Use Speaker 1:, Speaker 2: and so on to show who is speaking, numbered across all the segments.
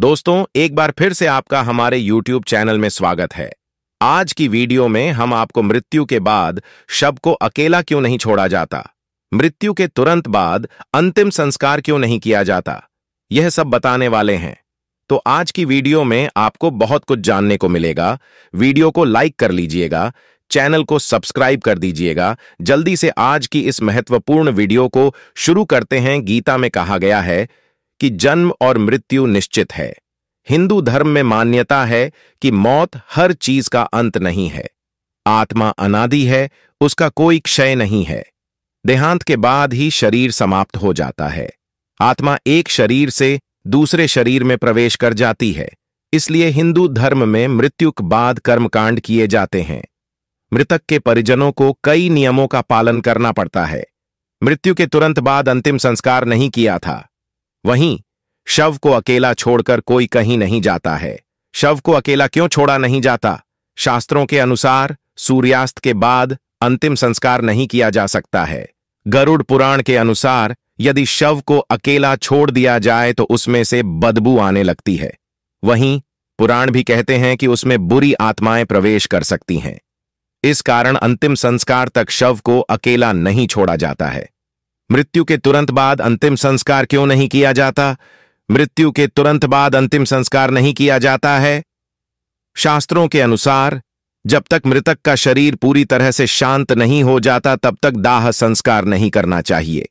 Speaker 1: दोस्तों एक बार फिर से आपका हमारे YouTube चैनल में स्वागत है आज की वीडियो में हम आपको मृत्यु के बाद शब को अकेला क्यों नहीं छोड़ा जाता मृत्यु के तुरंत बाद अंतिम संस्कार क्यों नहीं किया जाता यह सब बताने वाले हैं तो आज की वीडियो में आपको बहुत कुछ जानने को मिलेगा वीडियो को लाइक कर लीजिएगा चैनल को सब्सक्राइब कर दीजिएगा जल्दी से आज की इस महत्वपूर्ण वीडियो को शुरू करते हैं गीता में कहा गया है कि जन्म और मृत्यु निश्चित है हिंदू धर्म में मान्यता है कि मौत हर चीज का अंत नहीं है आत्मा अनादि है उसका कोई क्षय नहीं है देहांत के बाद ही शरीर समाप्त हो जाता है आत्मा एक शरीर से दूसरे शरीर में प्रवेश कर जाती है इसलिए हिंदू धर्म में मृत्यु के बाद कर्मकांड किए जाते हैं मृतक के परिजनों को कई नियमों का पालन करना पड़ता है मृत्यु के तुरंत बाद अंतिम संस्कार नहीं किया था वहीं शव को अकेला छोड़कर कोई कहीं नहीं जाता है शव को अकेला क्यों छोड़ा नहीं जाता शास्त्रों के अनुसार सूर्यास्त के बाद अंतिम संस्कार नहीं किया जा सकता है गरुड़ पुराण के अनुसार यदि शव को अकेला छोड़ दिया जाए तो उसमें से बदबू आने लगती है वहीं पुराण भी कहते हैं कि उसमें बुरी आत्माएं प्रवेश कर सकती हैं इस कारण अंतिम संस्कार तक शव को अकेला नहीं छोड़ा जाता है मृत्यु के तुरंत बाद अंतिम संस्कार क्यों नहीं किया जाता मृत्यु के तुरंत बाद अंतिम संस्कार नहीं किया जाता है शास्त्रों के अनुसार जब तक मृतक का शरीर पूरी तरह से शांत नहीं हो जाता तब तक दाह संस्कार नहीं करना चाहिए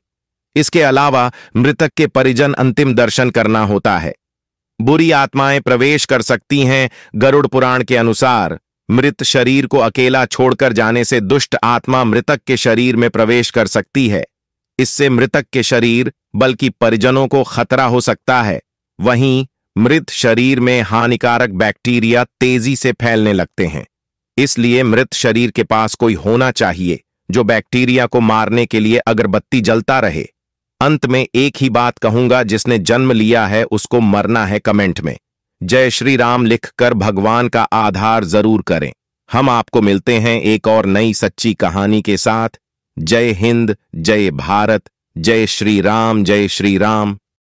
Speaker 1: इसके अलावा मृतक के परिजन अंतिम दर्शन करना होता है बुरी आत्माएं प्रवेश कर सकती हैं गरुड़ पुराण के अनुसार मृत शरीर को अकेला छोड़कर जाने से दुष्ट आत्मा मृतक के शरीर में प्रवेश कर सकती है इससे मृतक के शरीर बल्कि परिजनों को खतरा हो सकता है वहीं मृत शरीर में हानिकारक बैक्टीरिया तेजी से फैलने लगते हैं इसलिए मृत शरीर के पास कोई होना चाहिए जो बैक्टीरिया को मारने के लिए अगरबत्ती जलता रहे अंत में एक ही बात कहूंगा जिसने जन्म लिया है उसको मरना है कमेंट में जय श्री राम लिखकर भगवान का आधार जरूर करें हम आपको मिलते हैं एक और नई सच्ची कहानी के साथ जय हिंद जय भारत जय श्री राम जय श्री राम